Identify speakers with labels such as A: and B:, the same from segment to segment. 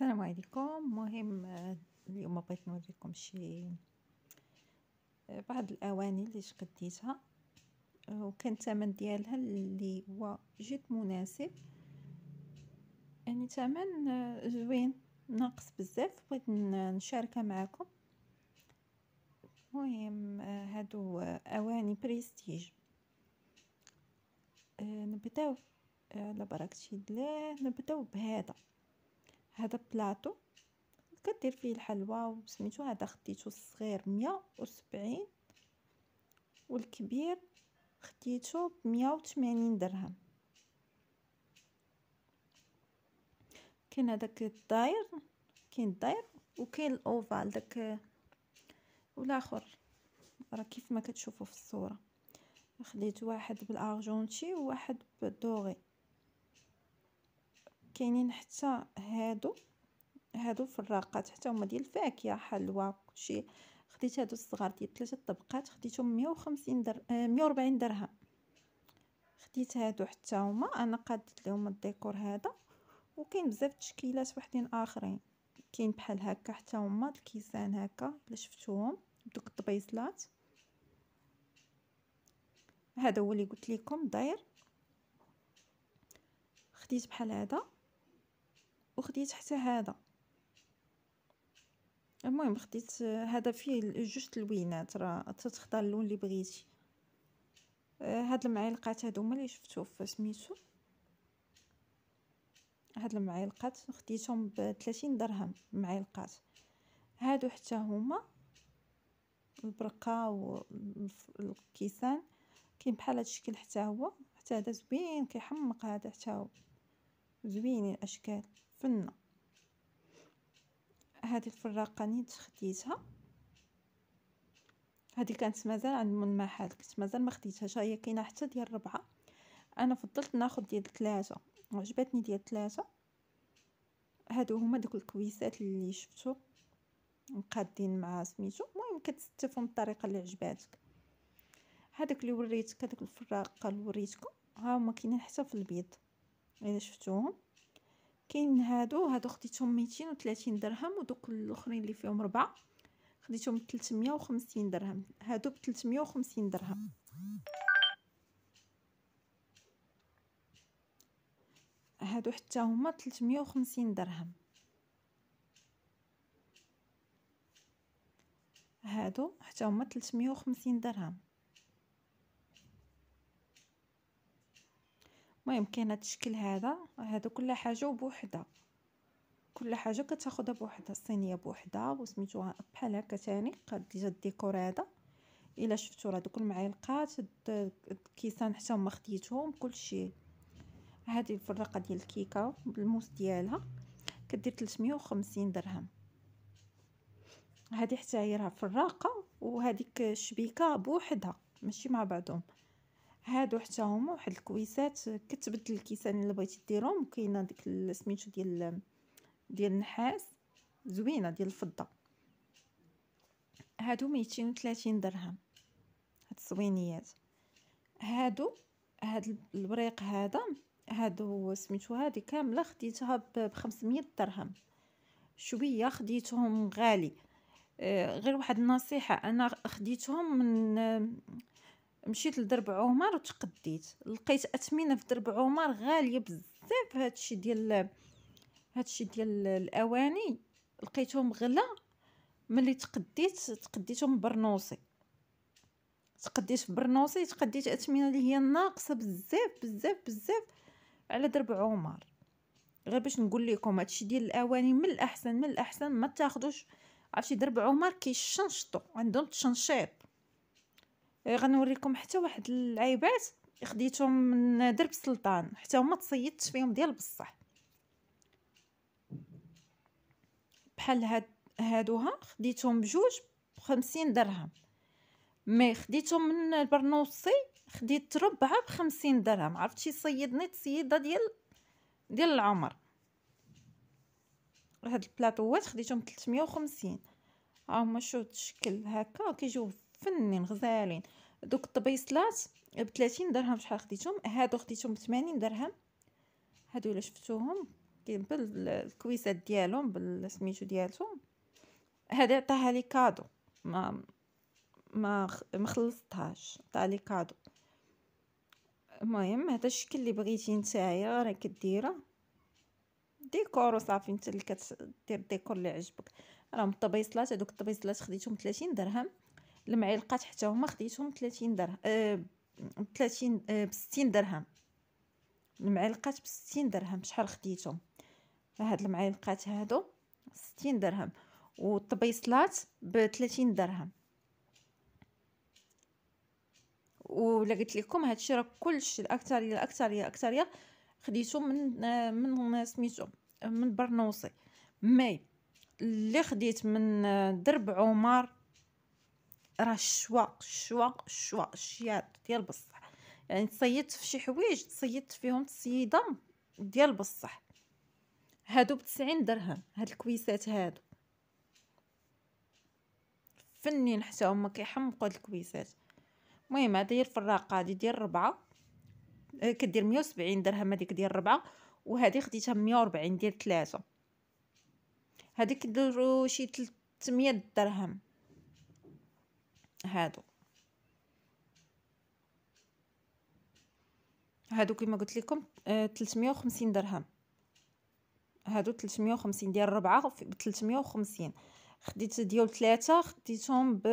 A: السلام عليكم مهم اليوم بغيت نوريكم شي بعض الاواني اللي شقديتها وكان الثمن ديالها اللي هو جد مناسب يعني ثمن آه، زوين ناقص بزاف بغيت نشاركها معكم مهم آه، هادو اواني بريستيج آه، نبداو على بركه الله نبداو بهذا هذا بلاطو كدير فيه الحلوى وسميتو هذا خديتو الصغير مية وسبعين والكبير خديتو بمية وثمانين درهم كاين هذاك الداير كاين الداير وكاين الاوفال داك والاخر راه كيف ما كتشوفوا في الصوره خديت واحد بالارجونتي وواحد بالدوغي كاينين حتى هادو هادو فراقات حتى هما ديال الفاكهه حلوى كلشي خديت هادو الصغار ديال ثلاثه طبقات خديتهم 150 در 140 آه، درهم خديت هادو حتى هما انا قادت لهم الديكور هذا وكاين بزاف تشكيلات وحدين اخرين كاين بحال هكا حتى هما الكيسان هكا الا شفتوهم دوك الطبيزلات هذا هو اللي قلت لكم داير خديت بحال هذا وخديت حتى هذا المهم خديت هذا فيه جوج تلوينات راه تختار اللون اللي بغيتي آه، هاد المعلقات هادو اللي شفتو في سميتو هاد المعلقات خديتهم ب 30 درهم معلقات هادو حتى هما البرقه والكيسان كاين بحال هاد الشكل حتى هو حتى هذا زوين كيحمق هذا حتى هو زوينين الاشكال فنة هذه الفراقه نيت خديتها هذه كانت مازال عند من كنت مازال ما خديتهاش هي كاينه حتى ديال ربعة انا فضلت ناخذ ديال ثلاثه عجبتني ديال ثلاثه هادو هما دوك الكويسات اللي شفتو مقادين مع سميتو المهم كتستفهم الطريقه اللي عجباتك هذاك اللي وريتك هادوك الفراقه اللي وريتكم ها هما كاينين حتى في البيض الا شفتوهم كاين هادو هادو خديتهم ميتين وثلاثين درهم ودوك الاخرين لي فيهم ربعه خديتهم بتلتمية وخمسين درهم هادو بتلتمية وخمسين درهم هادو حتى هما تلتمية وخمسين درهم هادو حتى هما تلتمية وخمسين درهم المهم كاين هذا الشكل هذا هذا كل حاجه بوحده كل حاجه كتاخذها بوحدها الصينيه بوحدها وسميتوها بحال هكا ثاني ديجا الديكور هذا الا شفتوا راه دوك المعلقات الكيسان حتى هما خديتهم كلشي هذه الفرقه ديال الكيكه بالموس ديالها كدير 350 درهم هذه حتى هي راه فراقه وهذيك الشبيكه بوحدها ماشي مع بعضهم هادو حتى هما واحد الكويسات كتبدل الكيسان اللي بغيتي ديرهم كاينه ديك سميتو ديال ديال النحاس زوينه ديال الفضه هادو 230 درهم هاد الصوينيات هادو هاد البريق هذا هادو سميتو هادي كامله خديتها ب 500 درهم شويه خديتهم غالي آه، غير واحد النصيحه انا خديتهم من مشيت لدرب عمر وتقديت لقيت اثمنه في درب عمر غاليه بزاف هادشي ديال هادشي ديال الاواني لقيتهم غلا ملي تقديت تقديتهم برنوصي تقديت برنوصي تقديت اثمنه اللي هي ناقصه بزاف بزاف بزاف على درب عمر غير باش نقول لكم هادشي ديال الاواني من الاحسن من الاحسن ما تاخذوش عرفتي درب عمر كيشنشطو عندهم تشنشيط إيه، غنوريكم حتى واحد العيبات خديتهم من درب سلطان حتى هما تصيدت فيهم ديال بصح بحال هاد هادوها خديتهم بجوج بخمسين درهم مي خديتهم من البرنوصي خديت ربعة بخمسين درهم عرفتي صيدني تصيده ديال ديال العمر هاد البلاطوات خديتهم تلتمية وخمسين هاهما شوف الشكل هاكا كيجيو فنين غزالين دوك الطبيصلات ب 30 درهم شحال خديتهم هادو خديتهم ب 80 درهم هادو الا شفتوهم كاين بالكويسات ديالهم بالسميتو ديالهم هذا عطاها لي كادو ما ما ما خلصتهاش عطاها لي كادو المهم هذا الشكل اللي بغيتي نتايا راه كديره ديكور وصافي انت اللي كدير الديكور اللي عجبك راه الطبيصلات هذوك الطبيصلات خديتهم 30 درهم المعلقات حتى هما خديتهم 30 درهم أه 30 أه ب 60 درهم المعلقات ب 60 درهم شحال خديتهم هاد المعلقات هادو 60 درهم والطبيصلات ب 30 درهم ولا قلت لكم هادشي راه كلشي الاكثريه الاكثريه الاكثريه خديتو من آه، من سميتو من برنوصي مي اللي خديت من آه، درب عمر راه الشواق الشواق الشواق الشياط ديال بصح يعني تصيدت في شي حوايج تصيدت فيهم تصيده ديال بصح هادو بتسعين درهم هاد الكويسات هادو فنين حتى هما كيحمقوا هاد الكويسات المهم هادي هي الفراقه هادي ديال ربعة آه، كدير مية وسبعين درهم هاديك ديال ربعة وهادي خديتها مية وربعين ديال تلاتة هادي كديرو شي تلتمية درهم هادو هادو كما قلت لكم 350 آه، درهم هادو 350 ديال ربعة ب 350 خديت ديال ثلاثة خديتهم ب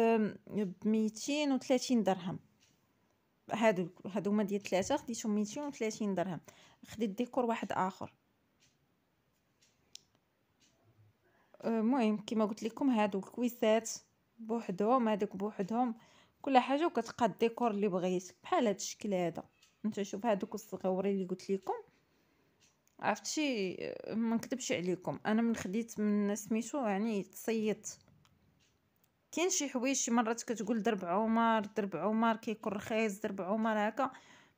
A: 230 درهم هادو هادو هما ديال ثلاثة خديتهم 230 درهم خديت ديكور واحد اخر آه، المهم كما قلت لكم هادو الكويسات بوحدهم هذوك بوحدهم كل حاجه وكتبقى الديكور اللي بغيت بحال هاد الشكل هذا انت شوف هادوك الصغورين اللي قلت لكم عرفتي ما نكذبش عليكم انا من خديت من سميتو يعني تصيت كاين شي حوايج شي مرات كتقول درب عمر درب عمر كيكون رخيص درب عمر هكا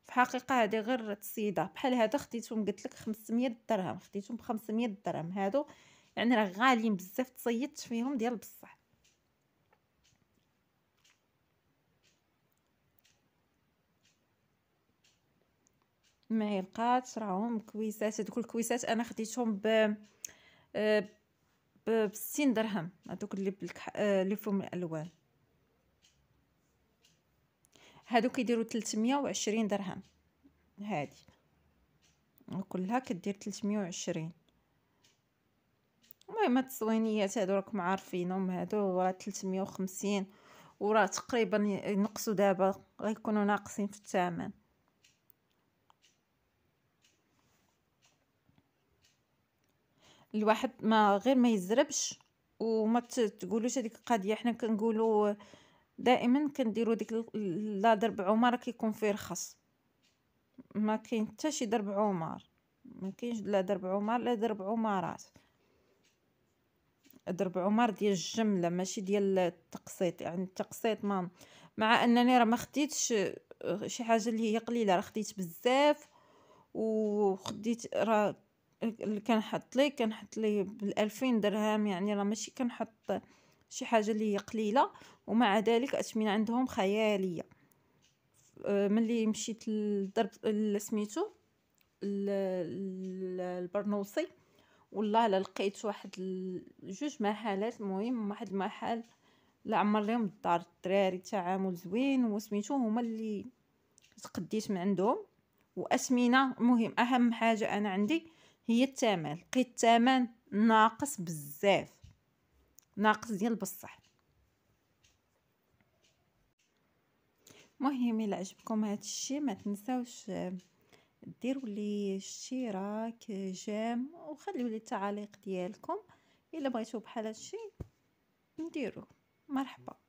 A: في الحقيقه هذه غير تصيده بحال هذا خديتهم قلت لك 500 درهم خديتهم ب 500 درهم هادو يعني راه غاليين بزاف تصيدت فيهم ديال بصح معلقات راهم كويسات هذوك الكويسات انا خديتهم ب آه، ب 60 درهم هذوك اللي بالكح... آه، اللي فيهم الالوان هذوك يديروا 320 درهم هذه كلها كدير 320 المهم هاد التصوينيات هادو راكم عارفينهم هادو راه 350 وراه تقريبا نقصوا دابا غيكونوا ناقصين في الثمن الواحد ما غير ما يزربش وما تقولوش هذيك القضيه حنا كنقولوا دائما كنديروا ديك لا ضرب عمر كيكون فيه رخص ما كاين حتى شي ضرب عمر ما كاينش لا ضرب عمر لا ضرب عمارات ضرب عمر ديال الجمله ماشي ديال التقسيط يعني التقسيط ما مع انني راه ما خديتش آه، شي حاجه اللي هي قليله راه خديت بزاف وخديت راه اللي كنحط ليه كنحط ليه بالألفين درهم يعني راه ماشي كنحط شي حاجه اللي هي قليله ومع ذلك اثمنه عندهم خياليه ملي مشيت للضرب سميتو البرنوصي والله لا لقيت واحد جوج محلات المهم واحد المحل لا عمر لهم الدار الدراري تعامل زوين وسميتو هما اللي تقديت من عندهم واثمنه مهم اهم حاجه انا عندي هي الثمن لقيت الثمن ناقص بزاف ناقص ديال بصح مهم الى عجبكم هذا الشيء ما تنساوش آه، ديروا لي اشتراك آه، جيم وخليوا لي التعاليق ديالكم الا بغيتوا بحال هادشي نديروا مرحبا